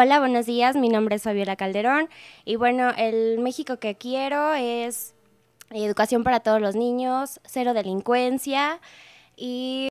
Hola, buenos días. Mi nombre es Fabiola Calderón. Y bueno, el México que quiero es educación para todos los niños, cero delincuencia y